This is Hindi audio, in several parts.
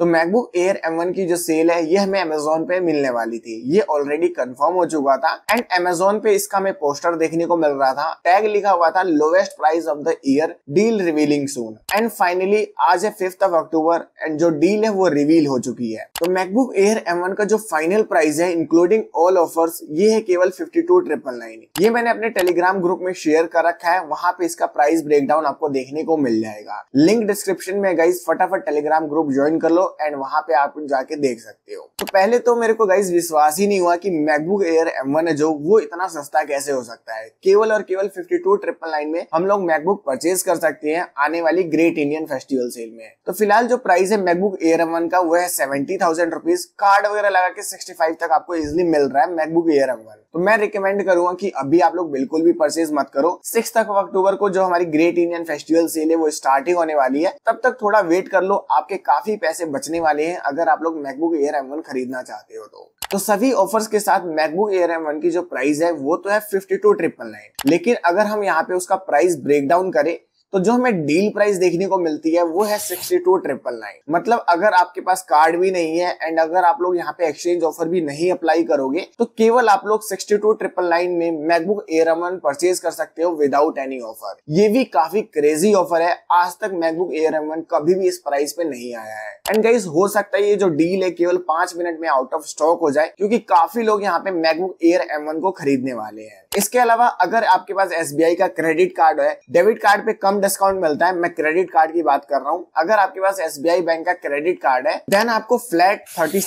तो मैकबुक एयर वन की जो सेल है ये हमें अमेजोन पे मिलने वाली थी ये ऑलरेडी कंफर्म हो चुका था एंड अमेजोन पे इसका हमें पोस्टर देखने को मिल रहा था टैग लिखा हुआ था lowest price of the year deal revealing soon and finally आज है फिफ्थ ऑफ अक्टूबर एंड जो डील है वो रिवील हो चुकी है तो मैकबुक एयर एम का जो फाइनल प्राइस है इंक्लूडिंग ऑल ऑफर ये है केवल फिफ्टी टू ट्रिपल नाइन ये मैंने अपने टेलीग्राम ग्रुप में शेयर कर रखा है वहां पे इसका प्राइस ब्रेकडाउन आपको देखने को मिल जाएगा लिंक डिस्क्रिप्शन में गाइज फटाफट टेलीग्राम ग्रुप ज्वाइन कर लो एंड वहां पे आप जाके देख सकते हो तो पहले तो मेरे को गाइज विश्वास ही नहीं हुआ कि मैकबुक एयर एम है जो वो इतना सस्ता कैसे हो सकता है केवल और केवल फिफ्टी टू ट्रिपल नाइन में हम लोग मैकबुक परचेज कर सकते हैं आने वाली ग्रेट इंडियन फेस्टिवल सेल में तो फिलहाल जो प्राइस है मैकबुक एयर एम का वो है सेवेंटी थाउजेंड रुपीज कार्ड वगैरह लगा के सिक्सटी तक आपको इजिली मिल रहा है मैकबुक एयर एम तो मैं रिकमेंड करूंगा कि अभी आप लोग बिल्कुल भी परचेज मत करो सिक्स तक अक्टूबर को जो हमारी ग्रेट इंडियन फेस्टिवल सेल है वो स्टार्टिंग होने वाली है तब तक थोड़ा वेट कर लो आपके काफी पैसे बच बचने वाले हैं अगर आप लोग मैकबुक एयर एम वन खरीदना चाहते हो तो तो सभी ऑफर्स के साथ मैकबुक एयर एम वन की जो प्राइस है वो तो है फिफ्टी टू ट्रिपल नाइन लेकिन अगर हम यहाँ पे उसका प्राइस ब्रेक डाउन करें तो जो हमें डील प्राइस देखने को मिलती है वो है सिक्सटी टू ट्रिपल नाइन मतलब अगर आपके पास कार्ड भी नहीं है एंड अगर आप लोग यहाँ पे एक्सचेंज ऑफर भी नहीं अप्लाई करोगे तो केवल आप लोग सिक्सटी टू ट्रिपल नाइन में मैकबुक एयर वन परचेज कर सकते हो विदाउट एनी ऑफर ये भी काफी क्रेजी ऑफर है आज तक मैकबुक एयर वन कभी भी इस प्राइस पे नहीं आया है एंड गाइज हो सकता है ये जो डील है केवल पांच मिनट में आउट ऑफ स्टॉक हो जाए क्योंकि काफी लोग यहाँ पे मैकबुक एयर एम वन को खरीदने वाले हैं इसके अलावा अगर आपके पास एस का क्रेडिट कार्ड है डेबिट कार्ड पे कम डिस्काउंट मिलता है मैं क्रेडिट कार्ड की बात कर रहा हूँ अगर आपके पास एस बैंक का क्रेडिट कार्ड है देन आपको फ्लैट थर्टी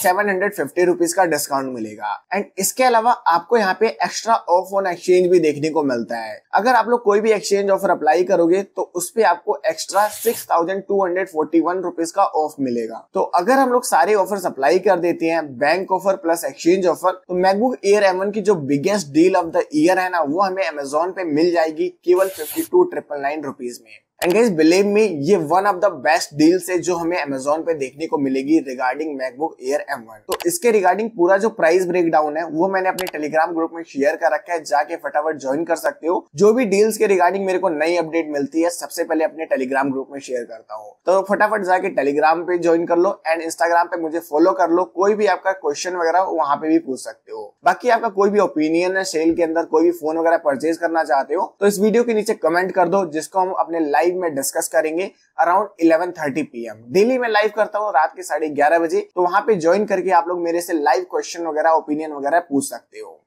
का डिस्काउंट मिलेगा एंड इसके अलावा आपको यहाँ पे एक्स्ट्रा ऑफ ऑन एक्सचेंज भी देखने को मिलता है अगर आप लोग कोई भी एक्सचेंज ऑफर अप्लाई करोगे तो उस पर आपको extra six thousand two hundred forty one rupees का ऑफ मिलेगा तो अगर हम लोग सारे ऑफर अप्लाई कर देते हैं bank offer plus exchange offer तो मैकबुक एयर एम की जो biggest deal of the year है ना वो हमें अमेजोन पे मिल जाएगी केवल fifty two triple nine rupees and guys believe me ये one of the best deals है जो हमें अमेजोन पे देखने को मिलेगी रिगार्डिंग मैकबुक एयर एम तो इसके रिगार्डिंग पूरा जो प्राइस ब्रेकडाउन है वो मैंने अपने टेलीग्राम ग्रुप में शेयर कर रखा है जाके फटाफट ज्वाइन कर सकते हो जो भी डील्स के रिगार्डिंग मेरे को नई अपडेट मिलती है सबसे पहले अपने टेलीग्राम ग्रुप में शेयर करता हूँ तो फटाफट जाके टेलीग्राम पे ज्वाइन कर लो एंड इंस्टाग्राम पे मुझे फॉलो कर लो कोई भी आपका क्वेश्चन वगैरह वहां पे भी पूछ सकते हो बाकी आपका कोई भी ओपिनियन है सेल के अंदर कोई भी फोन वगैरह परचेज करना चाहते हो तो इस वीडियो के नीचे कमेंट कर दो जिसको हम अपने लाइव में डिस्कस करेंगे अराउंड 11:30 पीएम दिल्ली में लाइव करता हूँ रात के साढ़े ग्यारह बजे तो वहां पे ज्वाइन करके आप लोग मेरे से लाइव क्वेश्चन वगैरह ओपिनियन वगैरह पूछ सकते हो